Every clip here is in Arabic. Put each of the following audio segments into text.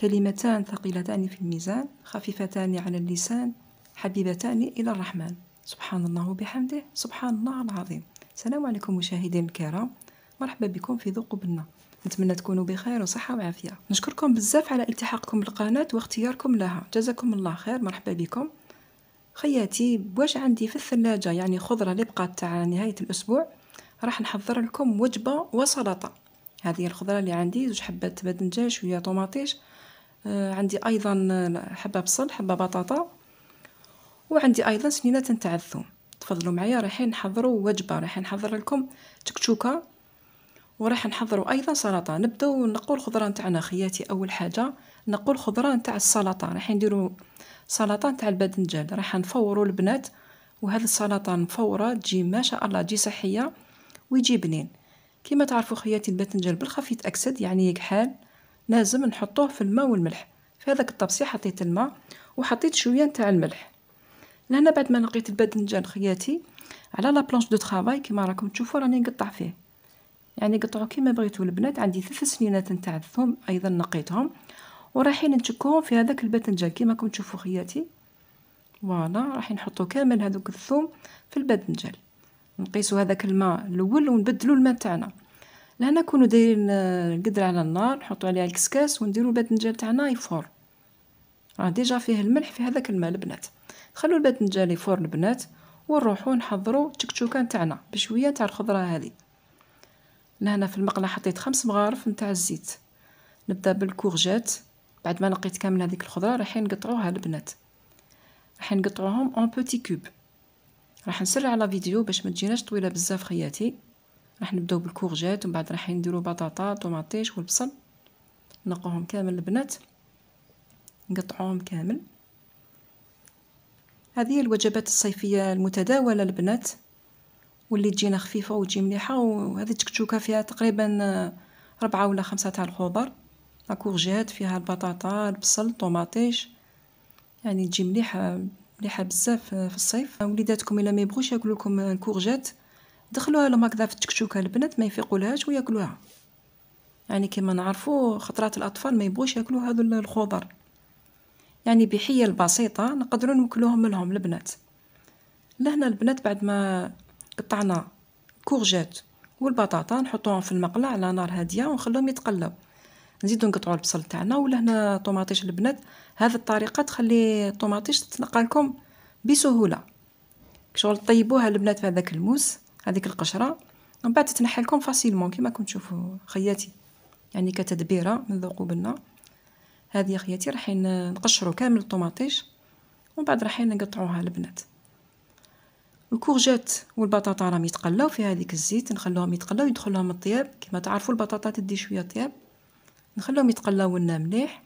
كلمتان ثقيلتان في الميزان خفيفتان على اللسان حبيبتان إلى الرحمن سبحان الله وبحمده سبحان الله العظيم السلام عليكم مشاهدين الكرام مرحبا بكم في ذوق بنا نتمنى تكونوا بخير وصحة وعافية نشكركم بزاف على التحاقكم بالقناة واختياركم لها جزاكم الله خير مرحبا بكم خياتي واش عندي في الثلاجة يعني خضرة لبقات تاع نهاية الأسبوع راح نحضر لكم وجبة وسلطة هذه الخضره اللي عندي زوج حبات باذنجان شويه طوماطيش آه عندي ايضا آه، حبه بصل حبه بطاطا وعندي ايضا سنينة نتاع الثوم تفضلوا معايا رايحين نحضروا وجبه رايحين نحضر لكم تكتوكا وراح نحضروا ايضا سلطه نبداو نقول الخضره نتاعنا خياتي اول حاجه نقول الخضره نتاع السلطه رايحين نديروا سلطه نتاع الباذنجان راح نفوروا البنات وهذه السلطه مفوره تجي ما شاء الله تجي صحيه ويجي بنين كما تعرفوا خياتي الباذنجان بالخفيف اكسد يعني يكحل لازم نحطوه في الماء والملح في هذاك الطبسي حطيت الماء وحطيت شويه نتاع الملح لهنا بعد ما نقيت الباذنجان خياتي على لا بلانش دو طرافاي كيما راكم تشوفوا راني نقطع فيه يعني قطعوا كيما بغيتوا البنات عندي ثلاث سنينات نتاع الثوم ايضا نقيتهم ورايحين نتشكوهم في هذاك الباذنجان كيما راكم تشوفوا خياتي فوالا راح نحطو كامل هذوك الثوم في الباذنجان نقيسو هذاك الماء الاول ونبدلوا الماء تاعنا لهنا نكونوا دايرين آه، القدر على النار نحطو عليها الكسكاس ونديروا الباذنجان تاعنا يفور راه ديجا فيه الملح في هذاك الماء البنات خلو الباذنجان يفور البنات ونروحوا نحضرو التكتوكه تاعنا بشويه تاع الخضره هذه لهنا في المقله حطيت خمس مغارف نتاع الزيت نبدا بالكورجات بعد ما نقيت كامل هذيك الخضره رايحين نقطعوها البنات رايحين نقطعوهم اون بوتي كوب راح نسرع لا فيديو باش ما تجيناش طويله بزاف خياتي راح نبداو بالكورجات ومن بعد راح نديرو بطاطا طوماطيش والبصل نقوهم كامل البنات نقطعوهم كامل هذه الوجبات الصيفيه المتداوله البنات واللي تجينا خفيفه وتجي مليحه وهذه تكتوكه فيها تقريبا ربعة ولا خمسة تاع الخضر لا فيها البطاطا البصل طوماطيش يعني تجي مليحه مليحه بزاف في الصيف وليداتكم الا ما يبغوش ياكلوا لكم الكورجات دخلوها لهم هكذا في التكشوكه البنات ما يفيقولهاش وياكلوها يعني كما نعرفوا خطرات الاطفال ما يبغوش ياكلوا هذو الخضر يعني بحيل بسيطه نقدروا ناكلوهم لهم البنات لهنا البنات بعد ما قطعنا كورجات والبطاطا نحطوهم في المقله على نار هاديه ونخلوهم يتقلب نزيدو نقطعو البصل تاعنا ولا هنا طوماطيش البنات هذه الطريقه تخلي الطوماطيش تتنقى لكم بسهوله شغل طيبوها البنات في هذاك الموس هذيك القشره من بعد تتنحى لكم فاسيلمون كما كنتم تشوفوا خياتي يعني كتدبيره من ذوقوا بنا هذه خياتي رايحين نقشرو كامل الطوماطيش ومن بعد رايحين نقطعوها البنات الكورجات والبطاطا راهم يتقلاو في هذيك الزيت نخلوهم يتقلاو يدخل لهم الطياب كما تعرفوا البطاطا تدي شويه طياب نخليهم يتقلاو لنا مليح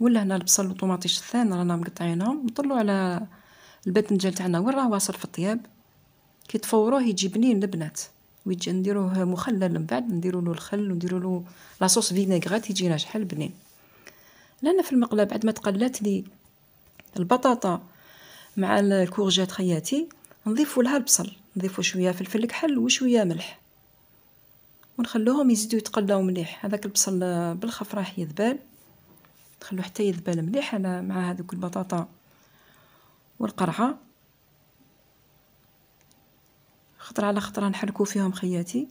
ولا هنا البصل والطوماطيش الثان رانا مقطعينهم نطلو على الباذنجان تاعنا وين راه واصل في الطياب كي تفوروه يجي بنين البنات ويجي نديروه مخلل من بعد نديرو له الخل ونديرو له لاصوص فينيغرات يجينا شحال بنين لان في المقله بعد ما تقلات لي البطاطا مع الكورجات خياتي نضيفوا لها البصل نضيفوا شويه فلفل كحل وشويه ملح ونخلوهم يزيدو يتقلاو مليح هذاك البصل بالخف راح يذبال نخلوه حتى يذبال مليح على مع هذوك البطاطا والقرعه خطره على خطره نحركو فيهم خياتي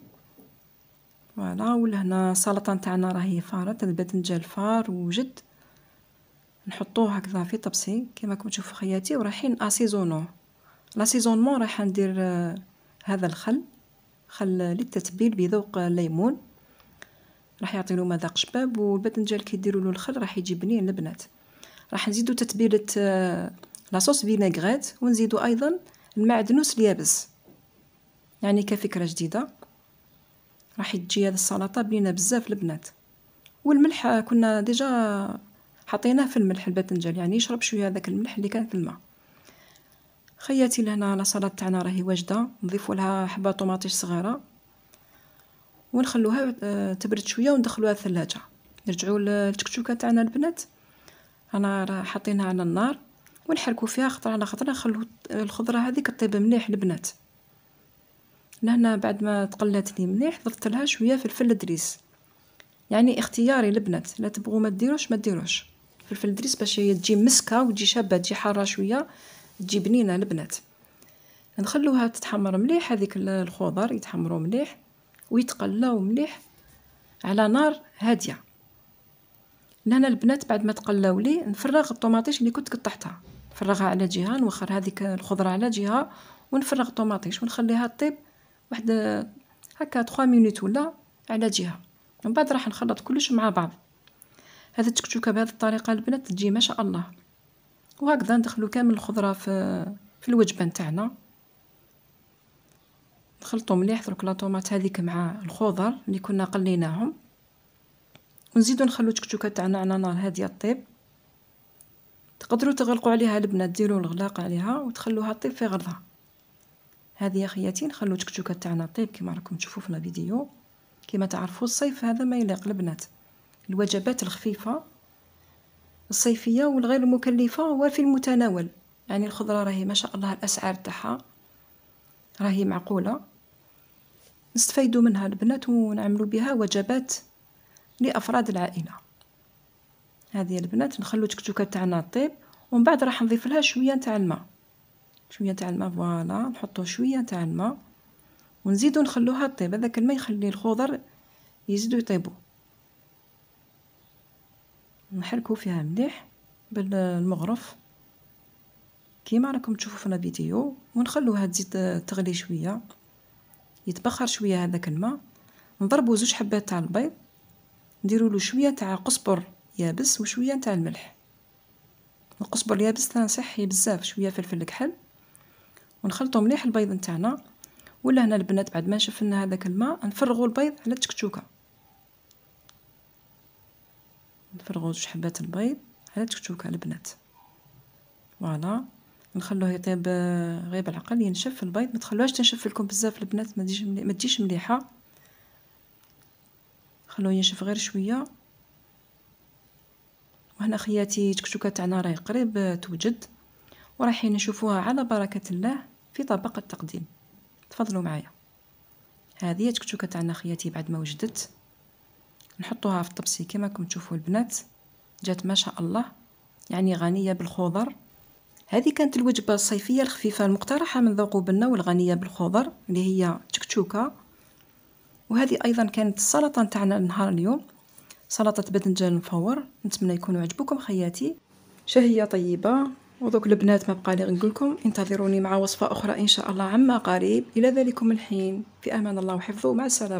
فوالا ولهنا السلطه نتاعنا راهي فارت الباذنجان فار وجد نحطوه هكذا في طبسي كما راكم تشوفوا خياتي ورايحين اسيزونوه لاسيزونمون راح ندير آه، هذا الخل خل للتتبيل بذوق الليمون راح يعطي له مذاق شباب والباذنجان كيديروا له الخل راح يجي بنين البنات راح نزيدو تتبيله آه، لاصوص فينيغريت ونزيدو ايضا المعدنوس اليابس يعني كفكره جديده راح تجي هذه السلطه بنينه بزاف البنات والملح آه، كنا ديجا حطيناه في الملح الباذنجان يعني يشرب شويه هذاك الملح اللي كان في الماء خياتي لهنا لاصالاد تاعنا راهي واجده نضيف لها حبه طوماطيش صغيره ونخلوها آه، تبرد شويه وندخلوها الثلاجه نرجعوا للتكتوكه تاعنا البنات انا راه حاطينها على النار ونحركوا فيها خطره على خطره نخلو الخضره هذيك طيب مليح البنات لهنا بعد ما تقلات لي مليح ضفت لها شويه فلفل دريس يعني اختياري البنات لا تبغوا ما ديروش ما ديروش فلفل دريس باش تجي مسكه وتجي شابه تجي حاره شويه تجي بنينه البنات نخلوها تتحمر مليح هذيك الخضر يتحمروا مليح ويتقلاو مليح على نار هاديه لان البنات بعد ما تقلاو لي نفرغ الطوماطيش اللي كنت قطعتها نفرغها على جهه نوخر هذيك الخضره على جهه ونفرغ الطوماطيش ونخليها طيب واحد هكا 3 مينوت ولا على جهه من بعد راح نخلط كلش مع بعض هذا التكتوكه بهذه الطريقه البنات تجي ما شاء الله وهكذا ندخلو كامل الخضره في في الوجبه نتاعنا نخلطو مليح دروك لا طوماط هذيك مع الخضر اللي كنا قليناهم ونزيدو نخلو التكتوكه تاعنا على نار هاديه طيب تقدروا تغلقوا عليها لبنه ديروا الغلاق عليها وتخلوها طيب في غرضها هذه يا خياتي نخلو التكتوكه تاعنا طيب كما راكم تشوفوا في الفيديو كما تعرفوا الصيف هذا ما يليق البنات الوجبات الخفيفه الصيفيه والغير مكلفه وفي المتناول يعني الخضره راهي ما شاء الله الاسعار تاعها راهي معقوله نستفيدوا منها البنات ونعملوا بها وجبات لافراد العائله هذه البنات نخلو تكتوكه تاعنا طيب ومن بعد راح نضيف لها شويه تاع الماء شويه تاع الماء فوالا نحطو شويه تاع الماء ونزيدو نخلوها طيب هذاك الماء يخلي الخضر يزيدو يطيبو نحركو فيها مليح بالمغرف كيما راكم تشوفوا في الفيديو ونخلوها تزيد تغلي شويه يتبخر شويه هذاك الماء نضربوا زوج حبات تاع البيض نديروا له شويه تاع قزبر يابس وشويه تاع الملح القزبر اليابس تاع صحي بزاف شويه فلفل كحل ونخلطوا مليح البيض نتاعنا ولا هنا البنات بعد ما شفنا هذاك الماء نفرغوا البيض على التكتوكه نفرغوا جوج حبات البيض على تكتوكه البنات فوالا نخلوه يطيب آه، غير بالعقل ينشف البيض ما تخلوهاش تنشف لكم بزاف البنات ما تجيش ما تجيش مليحه خلوه ينشف غير شويه وهنا خياتي تكتوكه تاعنا راهي قريب آه، توجد ورايحين نشوفوها على بركه الله في طبق التقديم تفضلوا معايا هذه تكتوكه تاعنا خياتي بعد ما وجدت نحطوها في الطبسي كما كم تشوفوا البنات جات ما شاء الله يعني غنيه بالخضر هذه كانت الوجبه الصيفيه الخفيفه المقترحه من ذوق بنا والغنيه بالخضر اللي هي تكتوكه وهذه ايضا كانت السلطه نتاعنا نهار اليوم سلطه باذنجان مفور نتمنى يكونوا عجبوكم خياتي شهيه طيبه وذوك البنات ما بقى لي نقول انتظروني مع وصفه اخرى ان شاء الله عما قريب الى ذلكم الحين في امان الله وحفظه مع السلامه